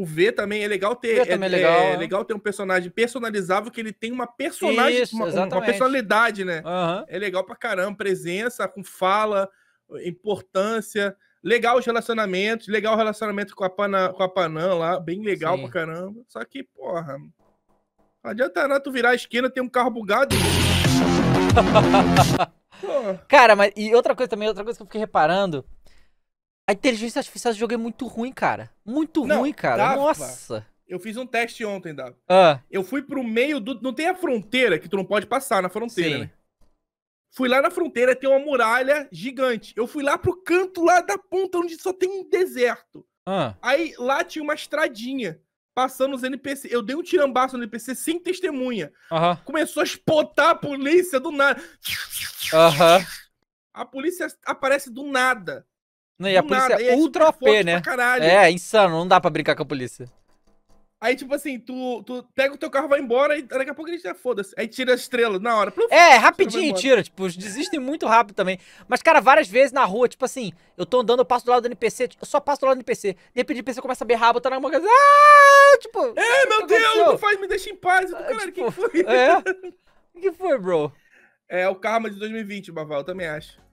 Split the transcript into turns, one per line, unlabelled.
O V também é legal ter. É, é, legal, é, né? legal, ter um personagem personalizável que ele tem uma personagem, Isso, uma, uma, personalidade, né? Uhum. É legal pra caramba. Presença, com fala, importância. Legal os relacionamentos, legal o relacionamento com a, Pana, com a Panam lá, bem legal Sim. pra caramba. Só que, porra, não adianta nada tu virar a esquina tem um carro bugado. Cara, mas e outra coisa também, outra coisa
que eu fiquei reparando a inteligência artificial do jogo é muito ruim, cara. Muito não, ruim, cara. Dava. Nossa.
Eu fiz um teste ontem, Davi. Ah. Eu fui pro meio do. Não tem a fronteira que tu não pode passar na fronteira, Sim. né? Fui lá na fronteira, tem uma muralha gigante. Eu fui lá pro canto lá da ponta, onde só tem um deserto. Ah. Aí lá tinha uma estradinha passando os NPC. Eu dei um tirambaço no NPC sem testemunha. Uhum. Começou a espotar a polícia do nada. Uhum. A polícia aparece do nada. Não, né, e a polícia é nada. Tipo, é ultra OP, né? É, é,
insano, não dá pra brincar com a polícia.
Aí, tipo assim, tu, tu pega o teu carro, vai embora, e daqui a pouco a gente já foda-se. Aí tira a estrela na hora. Pluf, é, rapidinho tira, tipo, desistem muito rápido também. Mas, cara, várias vezes
na rua, tipo assim, eu tô andando, eu passo do lado do NPC, eu só passo do lado do NPC. De repente o NPC começa a berrar, botar na mão,
ah, tipo... É, meu Deus, tu não faz, me deixa em paz. Ah, cara, tipo, que foi? É? O que foi, bro? É o Karma de 2020, Baval, eu também acho.